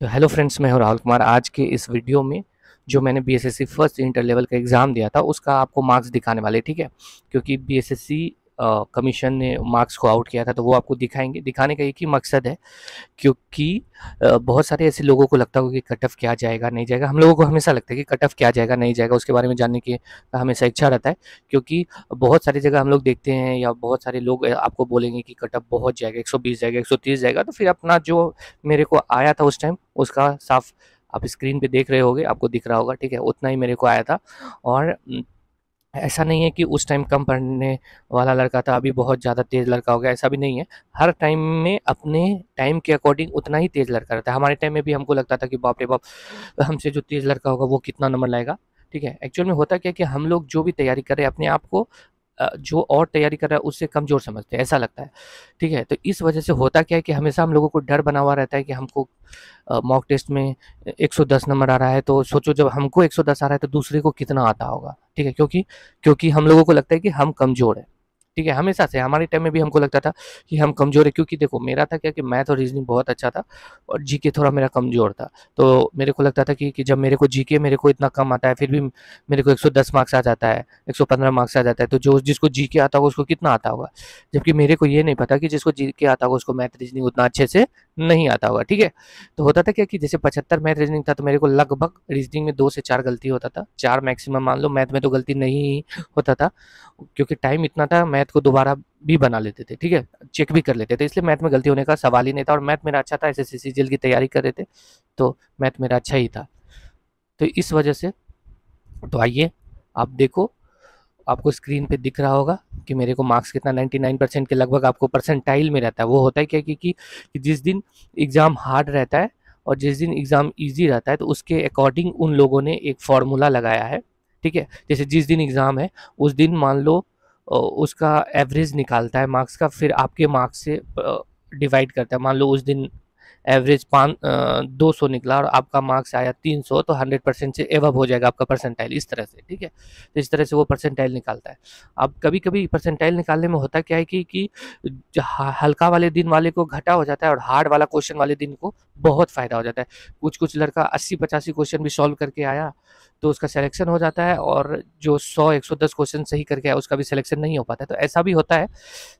तो hello friends मैं हूं राहुल कुमार आज के इस वीडियो में जो मैंने बीएसएससी फर्स्ट इंटर लेवल का एग्ज़ाम दिया था उसका आपको मार्क्स दिखाने वाले ठीक है क्योंकि बीएसएससी कमीशन ने मार्क्स को आउट किया था तो वो आपको दिखाएंगे दिखाने का एक ही मकसद है क्योंकि बहुत सारे ऐसे लोगों को लगता होगा कि कट ऑफ क्या जाएगा नहीं जाएगा हम लोगों को हमेशा लगता है कि कट ऑफ क्या जाएगा नहीं जाएगा उसके बारे में जानने की हमेशा इच्छा रहता है क्योंकि बहुत सारी जगह हम लोग देखते हैं या बहुत सारे लोग आपको बोलेंगे कि कट ऑफ बहुत जाएगा बीस जाएगा तीस जाएगा तो फिर अपना जो मेरे को आया था उस टाइम उसका साफ आप स्क्रीन पे देख रहे होगे आपको दिख रहा होगा ठीक है उतना ही मेरे को आया था और ऐसा नहीं है कि उस टाइम कम पढ़ने वाला लड़का था अभी बहुत ज़्यादा तेज़ लड़का हो गया ऐसा भी नहीं है हर टाइम में अपने टाइम के अकॉर्डिंग उतना ही तेज़ लड़का रहता है हमारे टाइम में भी हमको लगता था कि बाप रे बाप हमसे जो तेज़ लड़का होगा वो कितना नंबर लाएगा ठीक है एक्चुअल में होता क्या कि हम लोग जो भी तैयारी करें अपने आप को जो और तैयारी कर रहा है उससे कमज़ोर समझते हैं ऐसा लगता है ठीक है तो इस वजह से होता क्या है कि हमेशा हम लोगों को डर बना हुआ रहता है कि हमको मॉक टेस्ट में 110 नंबर आ रहा है तो सोचो जब हमको 110 आ रहा है तो दूसरे को कितना आता होगा ठीक है क्योंकि क्योंकि हम लोगों को लगता है कि हम कमज़ोर हैं ठीक है हमेशा से हमारे टाइम में भी हमको लगता था कि हम कमज़ोर है क्योंकि देखो मेरा था क्या कि मैथ और रीजनिंग बहुत अच्छा था और जीके थोड़ा मेरा कमज़ोर था तो मेरे को लगता था कि, कि जब मेरे को जीके मेरे को इतना कम आता है फिर भी मेरे को 110 मार्क्स आ जाता है 115 मार्क्स आ जाता है तो जो जिसको जीके आता होगा उसको कितना आता होगा जबकि मेरे को ये नहीं पता कि जिसको जीके आता होगा उसको मैथ रीजनिंग उतना अच्छे से नहीं आता होगा ठीक है तो होता था क्या कि जैसे पचहत्तर मैथ रीजनिंग था तो मेरे को लगभग रीजनिंग में दो से चार गलती होता था चार मैक्सिमम मान लो मैथ में तो गलती नहीं होता था क्योंकि टाइम इतना था मैथ को दोबारा भी बना लेते थे ठीक है चेक भी कर लेते थे इसलिए मैथ में गलती होने का सवाल ही नहीं था और मैथ मेरा अच्छा था एस एस सी की तैयारी कर रहे थे तो मैथ मेरा अच्छा ही था तो इस वजह से तो आइए आप देखो आपको स्क्रीन पे दिख रहा होगा कि मेरे को मार्क्स कितना 99 परसेंट के लगभग आपको परसेंटाइल में रहता है वो होता है क्या कि, कि, कि जिस दिन एग्ज़ाम हार्ड रहता है और जिस दिन एग्ज़ाम ईजी रहता है तो उसके अकॉर्डिंग उन लोगों ने एक फार्मूला लगाया है ठीक है जैसे जिस दिन एग्ज़ाम है उस दिन मान लो उसका एवरेज निकालता है मार्क्स का फिर आपके मार्क्स से डिवाइड करता है मान लो उस दिन एवरेज पाँच दो सौ निकला और आपका मार्क्स आया तीन सौ तो हंड्रेड परसेंट से एवब हो जाएगा आपका परसेंटाइल इस तरह से ठीक है तो इस तरह से वो परसेंटाइल निकालता है अब कभी कभी परसेंटाइल निकालने में होता क्या है कि, कि हल्का वाले दिन वाले को घटा हो जाता है और हार्ड वाला क्वेश्चन वाले दिन को बहुत फ़ायदा हो जाता है कुछ कुछ लड़का अस्सी पचासी क्वेश्चन भी सॉल्व करके आया तो उसका सिलेक्शन हो जाता है और जो सौ एक सौ दस क्वेश्चन सही करके आया उसका भी सिलेक्शन नहीं हो पाता है तो ऐसा भी होता है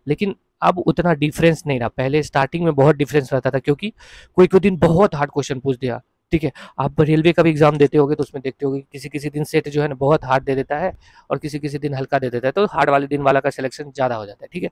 लेकिन अब उतना डिफरेंस नहीं रहा पहले स्टार्टिंग में बहुत डिफरेंस रहता था क्योंकि कोई कोई दिन बहुत हार्ड क्वेश्चन पूछ दिया ठीक है आप रेलवे का भी एग्जाम देते होगे तो उसमें देखते होगे किसी किसी दिन सेट जो है ना बहुत हार्ड दे देता है और किसी किसी दिन हल्का दे देता है तो हार्ड वाले दिन वाला का सिलेक्शन ज़्यादा हो जाता है ठीक है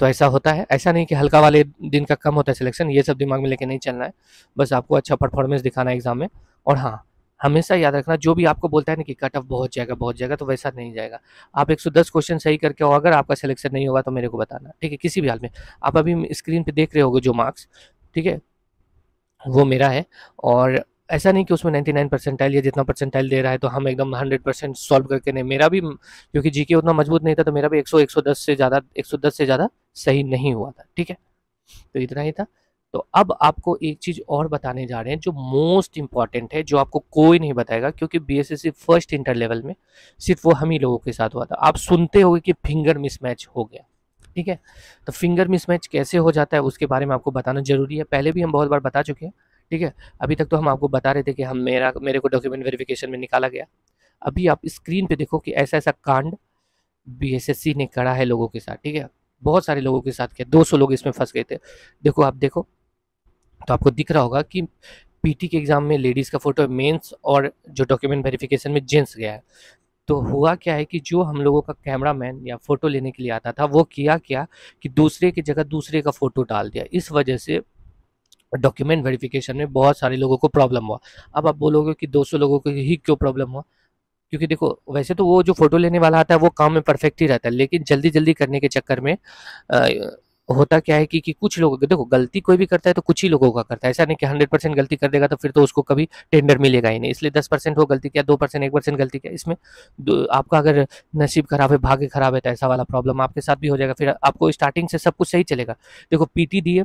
तो ऐसा होता है ऐसा नहीं कि हल्का वाले दिन का कम होता है सिलेक्शन ये सब दिमाग में लेके नहीं चलना है बस आपको अच्छा परफॉर्मेंस दिखाना है एग्जाम में और हाँ हमेशा याद रखना जो भी आपको बोलता है ना कि कट ऑफ बहुत जाएगा बहुत जाएगा तो वैसा नहीं जाएगा आप 110 क्वेश्चन सही करके हो अगर आपका सिलेक्शन नहीं होगा तो मेरे को बताना ठीक है किसी भी हाल में आप अभी स्क्रीन पे देख रहे होगे जो मार्क्स ठीक है वो मेरा है और ऐसा नहीं कि उसमें 99 परसेंटाइल या जितना परसेंटाइल दे रहा है तो हम एकदम 100 परसेंट सॉल्व करके नहीं मेरा भी क्योंकि जीके उतना मजबूत नहीं था तो मेरा भी 100 110 से ज़्यादा 110 से ज़्यादा सही नहीं हुआ था ठीक है तो इतना ही था तो अब आपको एक चीज़ और बताने जा रहे हैं जो मोस्ट इंपॉर्टेंट है जो आपको कोई नहीं बताएगा क्योंकि B S S first inter level में सिर्फ वो हम ही लोगों के साथ हुआ था आप सुनते हो कि फिंगर मिसमैच हो गया ठीक है तो फिंगर मिसमैच कैसे हो जाता है उसके बारे में आपको बताना ज़रूरी है पहले भी हम बहुत बार बता चुके हैं ठीक है अभी तक तो हम आपको बता रहे थे कि हम मेरा मेरे को डॉक्यूमेंट वेरिफिकेशन में निकाला गया अभी आप स्क्रीन पे देखो कि ऐसा ऐसा कांड बीएसएससी ने करा है लोगों के साथ ठीक है बहुत सारे लोगों के साथ किया 200 लोग इसमें फंस गए थे देखो आप देखो तो आपको दिख रहा होगा कि पीटी के एग्ज़ाम में लेडीज़ का फ़ोटो मेंस और जो डॉक्यूमेंट वेरिफिकेशन में जेंट्स गया है तो हुआ क्या है कि जो हम लोगों का कैमरा मैन या फ़ोटो लेने के लिए आता था वो किया क्या कि दूसरे की जगह दूसरे का फ़ोटो डाल दिया इस वजह से डॉक्यूमेंट वेरिफिकेशन में बहुत सारे लोगों को प्रॉब्लम हुआ अब आप बोलोगे कि 200 लोगों को ही क्यों प्रॉब्लम हुआ क्योंकि देखो वैसे तो वो जो फ़ोटो लेने वाला आता है वो काम में परफेक्ट ही रहता है लेकिन जल्दी जल्दी करने के चक्कर में होता क्या है कि, कि कुछ को देखो गलती कोई भी करता है तो कुछ ही लोगों का करता है ऐसा नहीं कि हंड्रेड परसेंट गलती कर देगा तो फिर तो उसको कभी टेंडर मिलेगा ही नहीं इसलिए दस परसेंट वो गलती किया दो परसेंट एक परसेंट गलती किया इसमें आपका अगर नसीब खराब है भाग्य खराब है तो ऐसा वाला प्रॉब्लम आपके साथ भी हो जाएगा फिर आपको स्टार्टिंग से सब कुछ सही चलेगा देखो पीटी दिए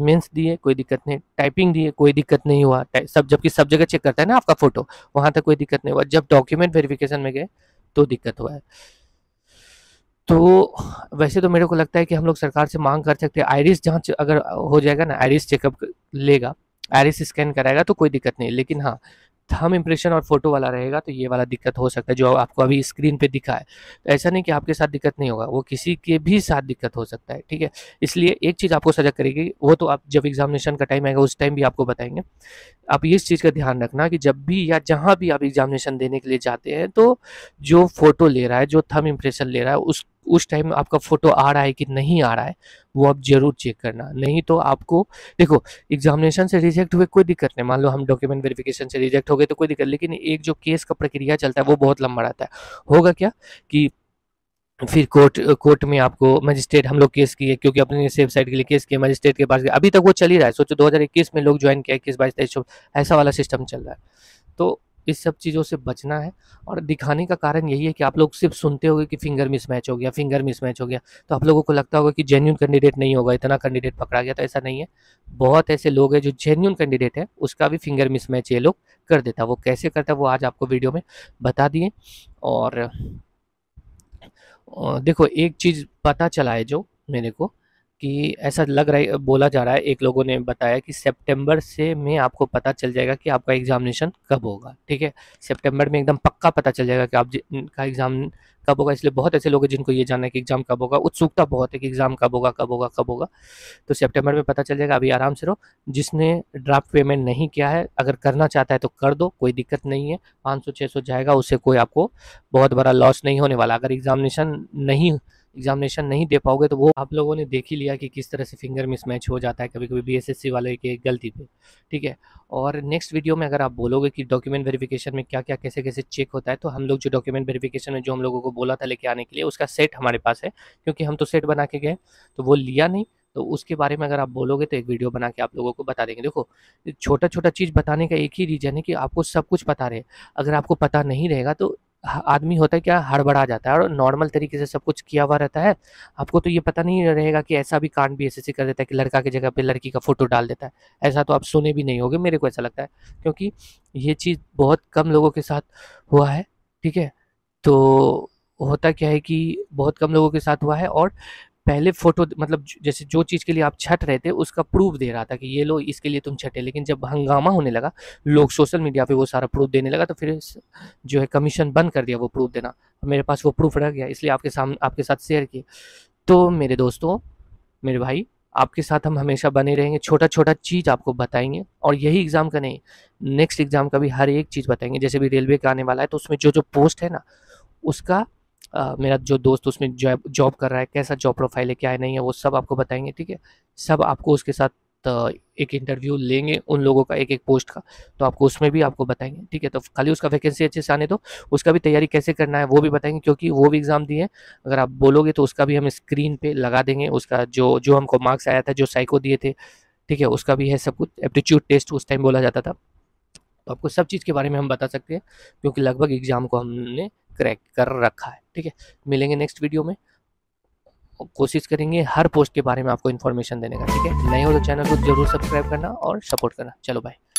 मेंस दिए कोई दिक्कत नहीं टाइपिंग दिए कोई दिक्कत नहीं हुआ सब जबकि सब जगह चेक करता है ना आपका फोटो वहाँ तक कोई दिक्कत नहीं हुआ जब डॉक्यूमेंट वेरिफिकेशन में गए तो दिक्कत हुआ है तो वैसे तो मेरे को लगता है कि हम लोग सरकार से मांग कर सकते हैं आयरिस जांच अगर हो जाएगा ना आयरिस चेकअप लेगा आयरिस स्कैन कराएगा तो कोई दिक्कत नहीं लेकिन हाँ थम इम्प्रेशन और फोटो वाला रहेगा तो ये वाला दिक्कत हो सकता है जो आपको अभी स्क्रीन पे दिखा है तो ऐसा नहीं कि आपके साथ दिक्कत नहीं होगा वो किसी के भी साथ दिक्कत हो सकता है ठीक है इसलिए एक चीज़ आपको सजग करेगी वो तो आप जब एग्जामिनेशन का टाइम आएगा उस टाइम भी आपको बताएंगे आप इस चीज़ का ध्यान रखना कि जब भी या जहाँ भी आप एग्जामिनेशन देने के लिए जाते हैं तो जो फोटो ले रहा है जो थम इम्प्रेशन ले रहा है उस उस टाइम आपका फोटो आ रहा है कि नहीं आ रहा है वो आप जरूर चेक करना नहीं तो आपको देखो एग्जामिनेशन से रिजेक्ट हुए कोई दिक्कत नहीं मान लो हम डॉक्यूमेंट वेरिफिकेशन से रिजेक्ट हो गए तो कोई दिक्कत लेकिन एक जो केस का प्रक्रिया चलता है वो बहुत लंबा रहता है होगा क्या कि फिर कोर्ट कोर्ट में आपको मजिस्ट्रेट हम लोग केस किए क्योंकि अपने सेफ साइड के लिए केस किए मजिस्ट्रेट के पास गए अभी तक वो चल ही रहा है सोचो 2021 में लोग ज्वाइन किया इक्कीस बाईस तेईस ऐसा वाला सिस्टम चल रहा है तो इस सब चीज़ों से बचना है और दिखाने का कारण यही है कि आप लोग सिर्फ सुनते होगे कि फिंगर मिसमैच हो गया फिंगर मिसमैच हो गया तो आप लोगों को लगता होगा कि जेन्यून कैंडिडेट नहीं होगा इतना कैंडिडेट पकड़ा गया तो ऐसा नहीं है बहुत ऐसे लोग हैं जो जेन्यून कैंडिडेट है उसका भी फिंगर मिसमैच ये लोग कर देता वो कैसे करता है वो आज आपको वीडियो में बता दिए और देखो एक चीज़ पता चला है जो मेरे को कि ऐसा लग रहा है बोला जा रहा है एक लोगों ने बताया कि सितंबर से में आपको पता चल जाएगा कि आपका एग्जामिनेशन कब होगा ठीक है सितंबर में एकदम पक्का पता चल जाएगा कि आपका एग्ज़ाम कब होगा इसलिए बहुत ऐसे लोग हैं जिनको ये जानना है कि एग्ज़ाम कब होगा उत्सुकता बहुत है कि एग्ज़ाम कब होगा कब होगा कब होगा तो सेप्टेम्बर में पता चल जाएगा अभी आराम से रहो जिसने ड्राफ्ट पेमेंट नहीं किया है अगर करना चाहता है तो कर दो कोई दिक्कत नहीं है पाँच सौ जाएगा उससे कोई आपको बहुत बड़ा लॉस नहीं होने वाला अगर एग्ज़ामिनेशन नहीं एग्जामिनेशन नहीं दे पाओगे तो वो आप लोगों ने देख ही लिया कि किस तरह से फिंगर मिसमैच हो जाता है कभी कभी बीएसएससी वाले के गलती पे ठीक है और नेक्स्ट वीडियो में अगर आप बोलोगे कि डॉक्यूमेंट वेरिफिकेशन में क्या क्या कैसे कैसे चेक होता है तो हम लोग जो डॉक्यूमेंट वेरिफिकेशन में जो हम लोगों को बोला था लेके आने के लिए उसका सेट हमारे पास है क्योंकि हम तो सेट बना के गए तो वो लिया नहीं तो उसके बारे में अगर आप बोलोगे तो एक वीडियो बना के आप लोगों को बता देंगे देखो छोटा छोटा चीज़ बताने का एक ही रीज़न है कि आपको सब कुछ पता रहे अगर आपको पता नहीं रहेगा तो आदमी होता है क्या हड़बड़ा जाता है और नॉर्मल तरीके से सब कुछ किया हुआ रहता है आपको तो ये पता नहीं रहेगा कि ऐसा भी कांड भी ऐसे कर देता है कि लड़का की जगह पे लड़की का फोटो डाल देता है ऐसा तो आप सुने भी नहीं होगे मेरे को ऐसा लगता है क्योंकि ये चीज़ बहुत कम लोगों के साथ हुआ है ठीक है तो होता क्या है कि बहुत कम लोगों के साथ हुआ है और पहले फोटो मतलब जैसे जो चीज़ के लिए आप छट रहे थे उसका प्रूफ दे रहा था कि ये लो इसके लिए तुम छटे लेकिन जब हंगामा होने लगा लोग सोशल मीडिया पे वो सारा प्रूफ देने लगा तो फिर जो है कमीशन बंद कर दिया वो प्रूफ देना मेरे पास वो प्रूफ रह गया इसलिए आपके सामने आपके साथ शेयर किए तो मेरे दोस्तों मेरे भाई आपके साथ हम हमेशा बने रहेंगे छोटा छोटा चीज़ आपको बताएंगे और यही एग्ज़ाम का नहीं नेक्स्ट एग्ज़ाम का भी हर एक चीज़ बताएंगे जैसे भी रेलवे का आने वाला है तो उसमें जो जो पोस्ट है ना उसका मेरा जो दोस्त उसमें जॉब जॉब कर रहा है कैसा जॉब प्रोफाइल है क्या है नहीं है वो सब आपको बताएंगे ठीक है सब आपको उसके साथ एक इंटरव्यू लेंगे उन लोगों का एक एक पोस्ट का तो आपको उसमें भी आपको बताएंगे ठीक है तो खाली उसका वैकेंसी अच्छे से आने दो उसका भी तैयारी कैसे करना है वो भी बताएंगे क्योंकि वो भी एग्ज़ाम दिए अगर आप बोलोगे तो उसका भी हम स्क्रीन पे लगा देंगे उसका जो जो हमको मार्क्स आया था जो साइको दिए थे ठीक है उसका भी है सब कुछ एप्टीट्यूड टेस्ट उस टाइम बोला जाता था तो आपको सब चीज़ के बारे में हम बता सकते हैं क्योंकि लगभग एग्ज़ाम को हमने क्रैक कर रखा है ठीक है मिलेंगे नेक्स्ट वीडियो में कोशिश करेंगे हर पोस्ट के बारे में आपको इन्फॉर्मेशन देने का ठीक है नए हो तो चैनल को जरूर सब्सक्राइब करना और सपोर्ट करना चलो भाई